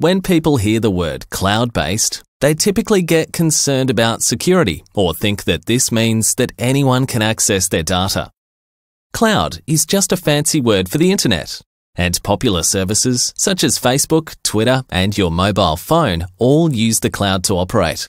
When people hear the word cloud based, they typically get concerned about security or think that this means that anyone can access their data. Cloud is just a fancy word for the internet, and popular services such as Facebook, Twitter, and your mobile phone all use the cloud to operate.